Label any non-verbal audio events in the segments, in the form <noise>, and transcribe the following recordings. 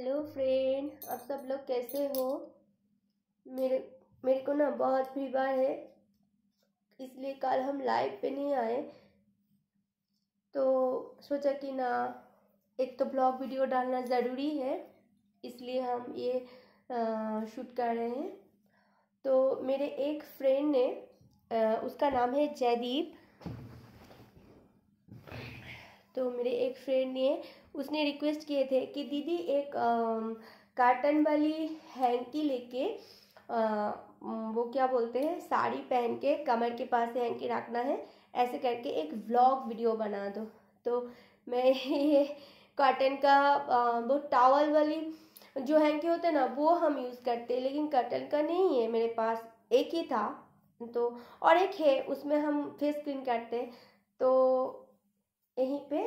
hello friend आप सब लोग कैसे हो मेरे मेरे को ना बहुत फीवर है इसलिए कल हम लाइव पे नहीं आए तो सोचा कि ना एक तो ब्लॉग वीडियो डालना ज़रूरी है इसलिए हम ये शूट कर रहे हैं तो मेरे एक फ्रेंड ने आ, उसका नाम है जयदीप तो मेरे एक फ्रेंड ने उसने रिक्वेस्ट किए थे कि दीदी एक काटन वाली हैंकी लेके वो क्या बोलते हैं साड़ी पहन के कमर के पास हैंकी रखना है ऐसे करके एक व्लॉग वीडियो बना दो तो मैं <laughs> ये कॉटन का वो टावल वाली जो हैंकी होते हैं ना वो हम यूज़ करते हैं लेकिन कॉटन का नहीं है मेरे पास एक ही था तो और एक है उसमें हम फेस क्लीन करते हैं तो यहीं पे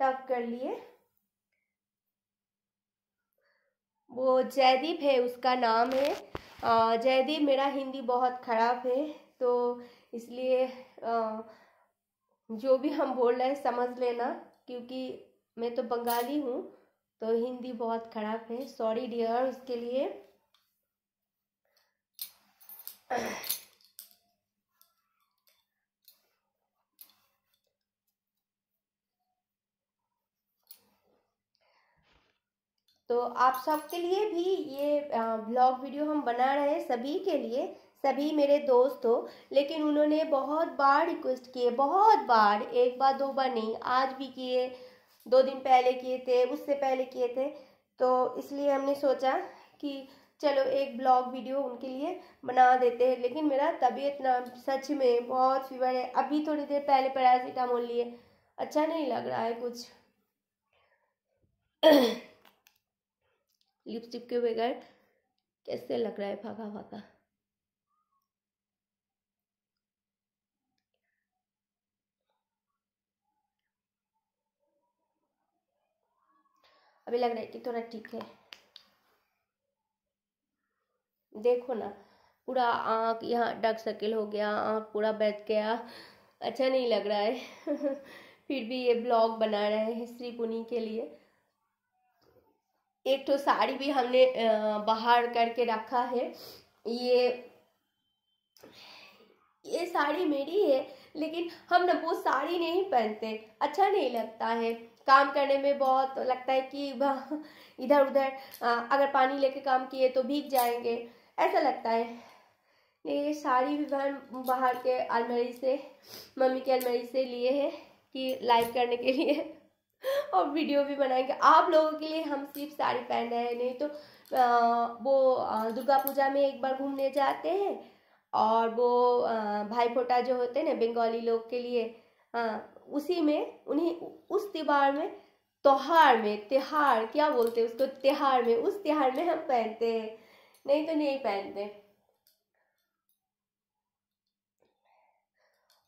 टक कर लिए वो जयदीप है उसका नाम है जयदीप मेरा हिंदी बहुत ख़राब है तो इसलिए जो भी हम बोल रहे हैं समझ लेना क्योंकि मैं तो बंगाली हूँ तो हिंदी बहुत ख़राब है सॉरी डियर उसके लिए तो आप सबके लिए भी ये ब्लॉग वीडियो हम बना रहे हैं सभी के लिए सभी मेरे दोस्त हो लेकिन उन्होंने बहुत बार रिक्वेस्ट किए बहुत बार एक बार दो बार नहीं आज भी किए दो दिन पहले किए थे उससे पहले किए थे तो इसलिए हमने सोचा कि चलो एक ब्लॉग वीडियो उनके लिए बना देते हैं लेकिन मेरा तबीयत ना सच में बहुत फीवर है अभी थोड़ी देर पहले पैरासीटामोल लिए अच्छा नहीं लग रहा है कुछ <clears throat> लिपस्टिक के बगैर कैसे लग रहा है फाका फाका अभी लग रहा है कि थोड़ा ठीक है देखो ना पूरा आँख यहाँ डार्क सर्किल हो गया आँख पूरा बैठ गया अच्छा नहीं लग रहा है <laughs> फिर भी ये ब्लॉग बना रहे हैं श्री पुनी के लिए एक तो साड़ी भी हमने बाहर करके रखा है ये ये साड़ी मेरी है लेकिन हम ना वो साड़ी नहीं पहनते अच्छा नहीं लगता है काम करने में बहुत लगता है कि इधर उधर अगर पानी लेके काम किए तो भीग जाएंगे ऐसा लगता है ये साड़ी भी बहन बाहर के अलमारी से मम्मी के अलमारी से लिए है कि लाइव करने के लिए और वीडियो भी बनाएंगे आप लोगों के लिए हम सिर्फ साड़ी पहन रहे हैं नहीं तो आ, वो दुर्गा पूजा में एक बार घूमने जाते हैं और वो आ, भाई फोटा जो होते हैं ना बंगाली लोग के लिए आ, उसी में उन्हें उस त्यौहार में त्यौहार में त्योहार क्या बोलते हैं उसको त्योहार में उस त्योहार में हम पहनते हैं नहीं तो नहीं पहनते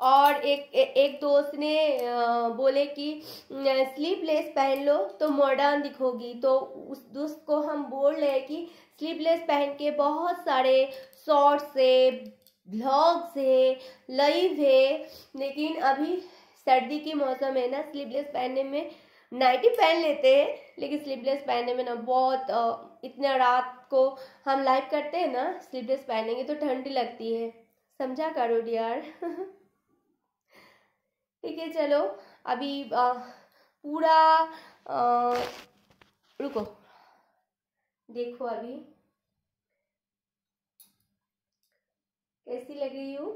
और एक ए, एक दोस्त ने बोले कि स्लीवलेस पहन लो तो मॉडर्न दिखोगी तो उस दोस्त को हम बोल रहे हैं कि स्लीवलेस पहन के बहुत सारे शॉर्ट्स है ब्लॉग्स है लाइव है लेकिन अभी सर्दी के मौसम है ना स्लीवलेस पहनने में नाइटी पहन लेते हैं लेकिन स्लीवलेस पहनने में ना बहुत इतना रात को हम लाइव करते हैं ना स्लीवलेस पहनेंगे तो ठंडी लगती है समझा करो डियर <laughs> ठीक है चलो अभी आ, पूरा आ, रुको देखो अभी कैसी लग रही हूँ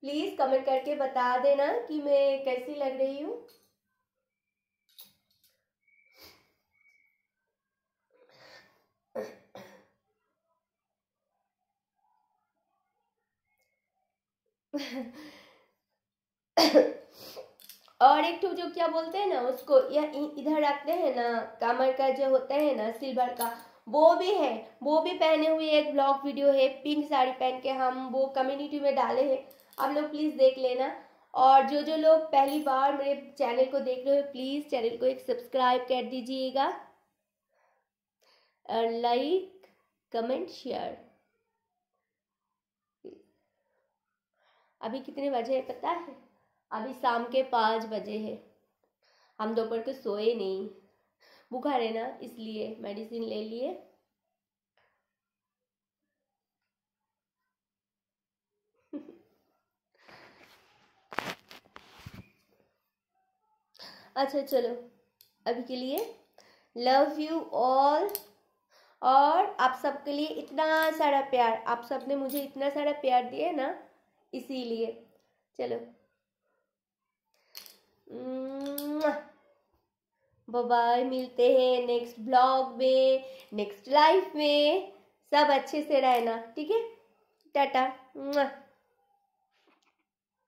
प्लीज़ कमेंट करके बता देना कि मैं कैसी लग रही हूँ <laughs> और एक ठो जो क्या बोलते हैं ना उसको या इधर रखते हैं ना कमर का जो होता है ना सिल्वर का वो भी है वो भी पहने हुए एक ब्लॉग वीडियो है पिंक साड़ी पहन के हम वो कम्युनिटी में डाले हैं आप लोग प्लीज़ देख लेना और जो जो लोग पहली बार मेरे चैनल को देख रहे हो प्लीज़ चैनल को एक सब्सक्राइब कर दीजिएगा लाइक कमेंट शेयर अभी कितने बजे है पता है अभी शाम के पाँच बजे है हम दोपहर को सोए नहीं बुखार है ना इसलिए मेडिसिन ले लिए <laughs> अच्छा चलो अभी के लिए लव यू ऑल और आप सबके लिए इतना सारा प्यार आप सब ने मुझे इतना सारा प्यार दिया ना इसीलिए चलो बाय मिलते हैं नेक्स्ट ब्लॉग में नेक्स्ट लाइफ में सब अच्छे से रहना ठीक है टाटा